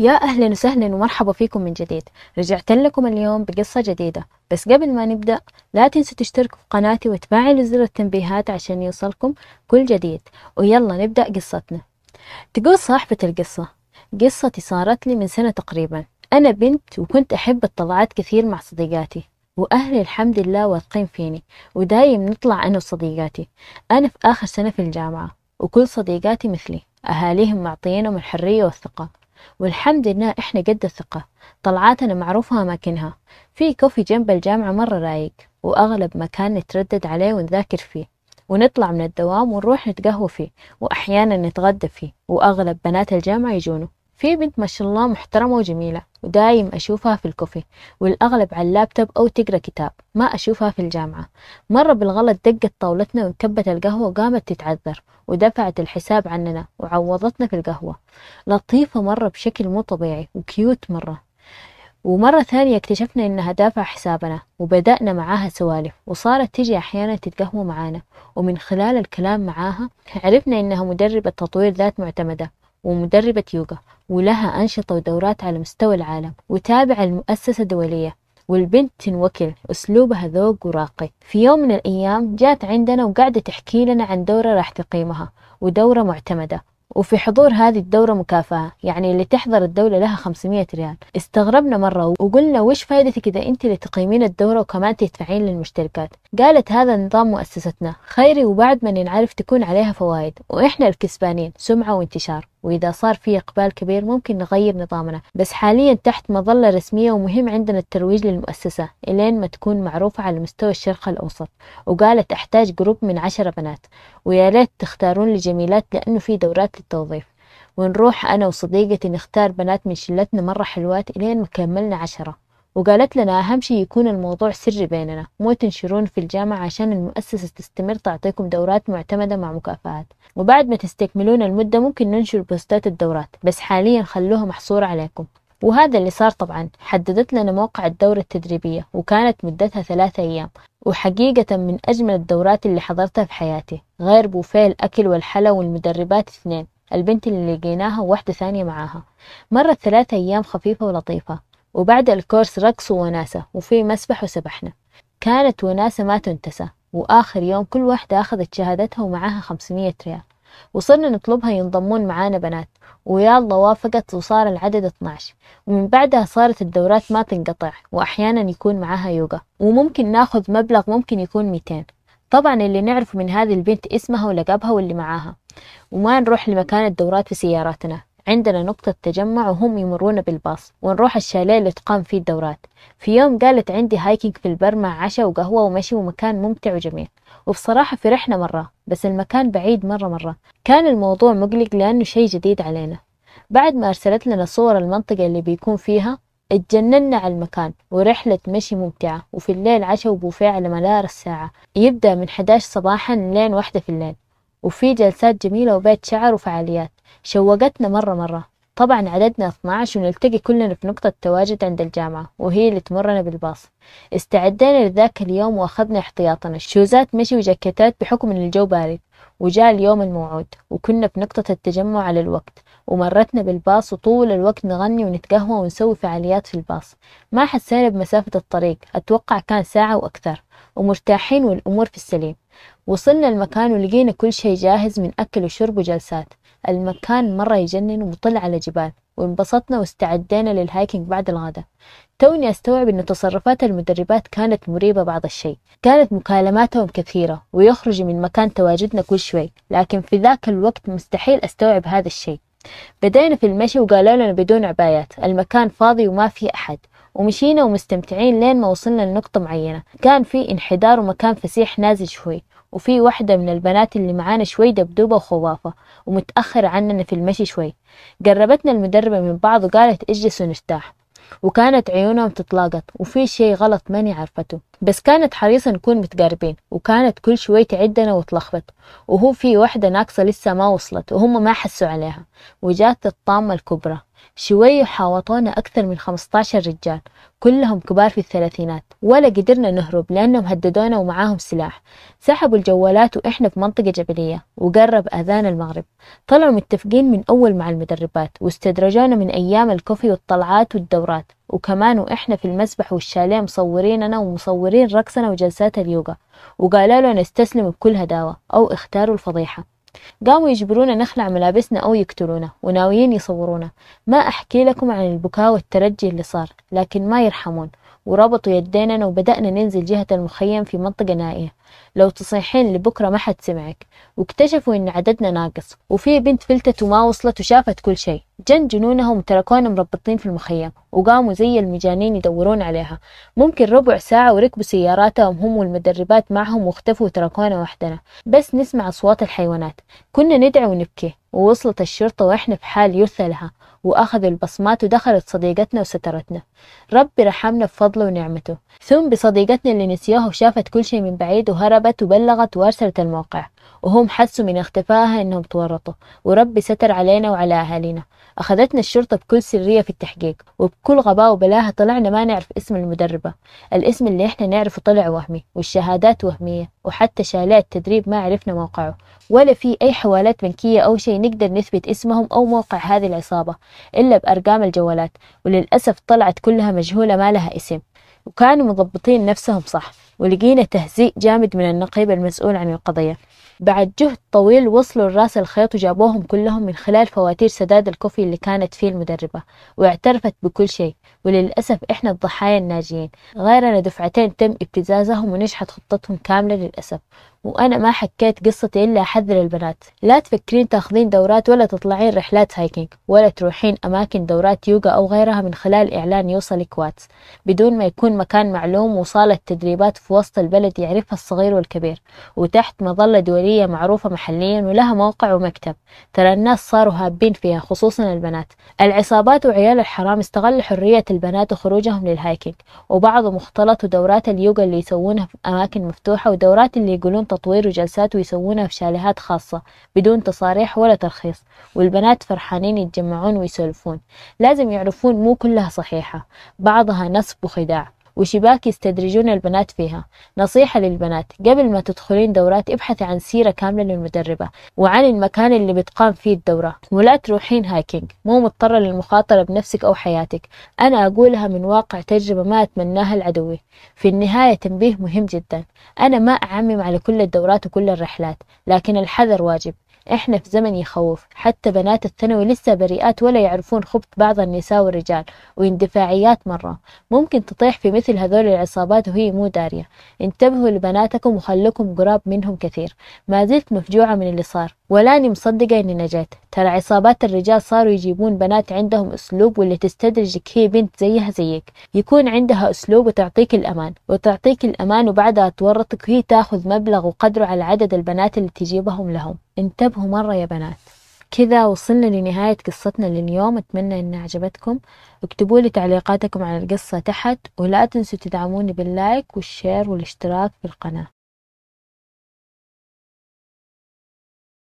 يا أهلا وسهلا ومرحبا فيكم من جديد رجعت لكم اليوم بقصة جديدة بس قبل ما نبدأ لا تنسوا تشتركوا في قناتي وتفعلوا زر التنبيهات عشان يوصلكم كل جديد ويلا نبدأ قصتنا تقول صاحبة القصة قصتي صارت لي من سنة تقريبا أنا بنت وكنت أحب الطلعات كثير مع صديقاتي وأهلي الحمد لله واثقين فيني ودايم نطلع أنا وصديقاتي أنا في آخر سنة في الجامعة وكل صديقاتي مثلي أهاليهم معطينهم الحرية والثقة والحمد لله إحنا قد الثقة طلعاتنا معروفة أماكنها في كوفي جنب الجامعة مرة رايق وأغلب مكان نتردد عليه ونذاكر فيه ونطلع من الدوام ونروح نتقهوى فيه وأحيانا نتغدى فيه وأغلب بنات الجامعة يجونه في بنت ما شاء الله محترمة وجميلة ودايم أشوفها في الكوفي والأغلب على اللابتوب أو تقرأ كتاب ما أشوفها في الجامعة مرة بالغلط دقت طاولتنا وانكبت القهوة وقامت تتعذر ودفعت الحساب عننا وعوضتنا في القهوة لطيفة مرة بشكل مو طبيعي وكيوت مرة ومرة ثانية اكتشفنا إنها دافع حسابنا وبدأنا معاها سوالف وصارت تجي أحيانا تتقهوى معانا ومن خلال الكلام معاها عرفنا إنها مدربة تطوير ذات معتمدة ومدربة يوغا ولها أنشطة ودورات على مستوى العالم وتابعة لمؤسسة دولية والبنت تنوكل أسلوبها ذوق وراقي في يوم من الأيام جات عندنا وقاعدة تحكي لنا عن دورة راح تقيمها ودورة معتمدة وفي حضور هذه الدورة مكافأة يعني اللي تحضر الدولة لها 500 ريال استغربنا مرة وقلنا وش فايدتك إذا أنت اللي تقيمين الدورة وكمان تدفعين للمشتركات قالت هذا نظام مؤسستنا خيري وبعد ما نعرف تكون عليها فوائد وإحنا الكسبانين سمعة وانتشار وإذا صار في إقبال كبير ممكن نغير نظامنا بس حاليا تحت مظلة رسمية ومهم عندنا الترويج للمؤسسة إلين ما تكون معروفة على مستوى الشرق الأوسط وقالت أحتاج جروب من عشرة بنات ويا ريت تختارون لجميلات لأنه في دورات للتوظيف ونروح أنا وصديقتي نختار بنات من شلتنا مرة حلوات إلين ما كملنا عشرة وقالت لنا أهم شيء يكون الموضوع سري بيننا مو تنشرون في الجامعة عشان المؤسسة تستمر تعطيكم دورات معتمدة مع مكافآت وبعد ما تستكملون المدة ممكن ننشر بوستات الدورات بس حاليا خلوها محصورة عليكم وهذا اللي صار طبعا حددت لنا موقع الدورة التدريبية وكانت مدتها ثلاثة أيام وحقيقة من أجمل الدورات اللي حضرتها في حياتي غير بوفيه الأكل والحلا والمدربات اثنين البنت اللي لقيناها وواحدة ثانية معاها مرت ثلاثة أيام خفيفة ولطيفة وبعد الكورس رقص وناسة وفي مسبح وسبحنا كانت وناسة ما تنتسى وآخر يوم كل واحدة أخذت شهادتها ومعاها خمسمية ريال وصرنا نطلبها ينضمون معانا بنات ويا الله وافقت وصار العدد 12 ومن بعدها صارت الدورات ما تنقطع وأحيانا يكون معاها يوغا وممكن ناخذ مبلغ ممكن يكون 200 طبعا اللي نعرفه من هذه البنت اسمها ولقبها واللي معاها وما نروح لمكان الدورات في سياراتنا عندنا نقطة تجمع وهم يمرون بالباص ونروح الشاليه اللي تقام فيه الدورات في يوم قالت عندي هايكينج في البر مع عشاء وقهوة ومشي ومكان ممتع وجميل وبصراحة فرحنا مرة بس المكان بعيد مرة مرة كان الموضوع مقلق لأنه شيء جديد علينا بعد ما أرسلت لنا صور المنطقة اللي بيكون فيها اتجننا على المكان ورحلة مشي ممتعة وفي الليل عشاء وبوفيه على مدار الساعة يبدأ من 11 صباحا لين واحدة في الليل وفي جلسات جميلة وبيت شعر وفعاليات شوقتنا مرة مرة طبعا عددنا 12 ونلتقي كلنا في نقطة تواجد عند الجامعة وهي اللي تمرنا بالباص استعدينا لذاك اليوم وأخذنا احتياطنا الشوزات مشي وجاكيتات بحكم أن الجو بارد وجاء اليوم الموعود وكنا في نقطة التجمع على الوقت ومرتنا بالباص وطول الوقت نغني ونتقهوى ونسوي فعاليات في الباص ما حسينا بمسافة الطريق أتوقع كان ساعة وأكثر ومرتاحين والأمور في السليم وصلنا المكان ولقينا كل شيء جاهز من أكل وشرب وجلسات المكان مرة يجنن ومطل على جبال وانبسطنا واستعدينا للهايكنج بعد الغداء توني أستوعب أن تصرفات المدربات كانت مريبة بعض الشيء كانت مكالماتهم كثيرة ويخرج من مكان تواجدنا كل شوي لكن في ذاك الوقت مستحيل أستوعب هذا الشيء بدينا في المشي وقالوا لنا بدون عبايات المكان فاضي وما في أحد ومشينا ومستمتعين لين ما وصلنا لنقطة معينة كان في انحدار ومكان فسيح نازل شوي وفي واحدة من البنات اللي معانا شوي دبدوبة وخوافة ومتأخرة عننا في المشي شوي قربتنا المدربة من بعض وقالت اجلسوا نرتاح وكانت عيونهم تتلاقط وفي شي غلط ماني عرفته بس كانت حريصة نكون متقاربين وكانت كل شوي تعدنا وتلخبط وهو في واحدة ناقصة لسه ما وصلت وهم ما حسوا عليها وجات الطامة الكبرى شوية حاوطونا أكثر من 15 رجال كلهم كبار في الثلاثينات ولا قدرنا نهرب لأنهم هددونا ومعاهم سلاح سحبوا الجوالات وإحنا في منطقة جبلية وقرب أذان المغرب طلعوا متفقين من أول مع المدربات واستدرجونا من أيام الكوفي والطلعات والدورات وكمان وإحنا في المسبح والشاليه مصوريننا ومصورين رقصنا وجلسات اليوغا وقالوا لنا استسلموا بكل هداوة أو اختاروا الفضيحة قاموا يجبرونا نخلع ملابسنا أو يقتلونا وناويين يصورونا ما أحكي لكم عن البكاء والترجي اللي صار لكن ما يرحمون وربطوا يديننا وبدأنا ننزل جهة المخيم في منطقة نائية لو تصيحين لبكرة ما حد سمعك واكتشفوا إن عددنا ناقص وفي بنت فلتت وما وصلت وشافت كل شيء جن جنونهم وتركونا مربطين في المخيم وقاموا زي المجانين يدورون عليها ممكن ربع ساعة وركبوا سياراتهم هم والمدربات معهم واختفوا وتركونا وحدنا بس نسمع أصوات الحيوانات كنا ندعي ونبكي ووصلت الشرطة وإحنا في حال يرثى لها وأخذوا البصمات ودخلت صديقتنا وسترتنا ربي رحمنا بفضله ونعمته ثم بصديقتنا اللي نسيوها وشافت كل شيء من بعيد وهربت وبلغت وأرسلت الموقع وهم حسوا من اختفائها إنهم تورطوا وربي ستر علينا وعلى أهالينا أخذتنا الشرطة بكل سرية في التحقيق وبكل غباء وبلاهة طلعنا ما نعرف اسم المدربة الاسم اللي إحنا نعرفه طلع وهمي والشهادات وهمية وحتى شاليه التدريب ما عرفنا موقعه ولا في أي حوالات بنكية أو شيء نقدر نثبت اسمهم أو موقع هذه العصابة إلا بأرقام الجوالات وللأسف طلعت كلها مجهولة ما لها اسم وكانوا مضبطين نفسهم صح ولقينا تهزيء جامد من النقيب المسؤول عن القضية بعد جهد طويل وصلوا الراس الخيط وجابوهم كلهم من خلال فواتير سداد الكوفي اللي كانت فيه المدربة واعترفت بكل شيء وللأسف إحنا الضحايا الناجيين غيرنا دفعتين تم ابتزازهم ونجحت خطتهم كاملة للأسف وأنا ما حكيت قصتي إلا أحذر البنات لا تفكرين تاخذين دورات ولا تطلعين رحلات هايكينج ولا تروحين أماكن دورات يوغا أو غيرها من خلال إعلان يوصلك كواتس بدون ما يكون مكان معلوم وصالة تدريبات في وسط البلد يعرفها الصغير والكبير وتحت مظلة دولية معروفة محليا ولها موقع ومكتب ترى الناس صاروا هابين فيها خصوصا البنات العصابات وعيال الحرام استغلوا حرية البنات وخروجهم للهايكينج وبعضهم اختلطوا دورات اليوغا اللي يسوونها في أماكن مفتوحة ودورات اللي يقولون تطوير وجلسات ويسوونها في شاليهات خاصة بدون تصاريح ولا ترخيص والبنات فرحانين يتجمعون ويسولفون لازم يعرفون مو كلها صحيحة بعضها نصب وخداع وشباك يستدرجون البنات فيها نصيحة للبنات قبل ما تدخلين دورات ابحثي عن سيرة كاملة للمدربة وعن المكان اللي بتقام فيه الدورة ولا تروحين هايكينج مو مضطرة للمخاطرة بنفسك أو حياتك أنا أقولها من واقع تجربة ما أتمناها لعدوي في النهاية تنبيه مهم جدا أنا ما أعمم على كل الدورات وكل الرحلات لكن الحذر واجب احنا في زمن يخوف حتى بنات الثانوي لسه بريئات ولا يعرفون خبط بعض النساء والرجال واندفاعيات مرة ممكن تطيح في مثل مثل هذول العصابات وهي مو دارية انتبهوا لبناتكم وخلوكم قراب منهم كثير ما زلت مفجوعة من اللي صار ولاني مصدقة إني نجيت ترى عصابات الرجال صاروا يجيبون بنات عندهم أسلوب واللي تستدرجك هي بنت زيها زيك يكون عندها أسلوب وتعطيك الأمان وتعطيك الأمان وبعدها تورطك وهي تاخذ مبلغ وقدره على عدد البنات اللي تجيبهم لهم انتبهوا مرة يا بنات كذا وصلنا لنهاية قصتنا لليوم أتمنى أنها عجبتكم اكتبوا لي تعليقاتكم على القصة تحت ولا تنسوا تدعموني باللايك والشير والاشتراك في القناة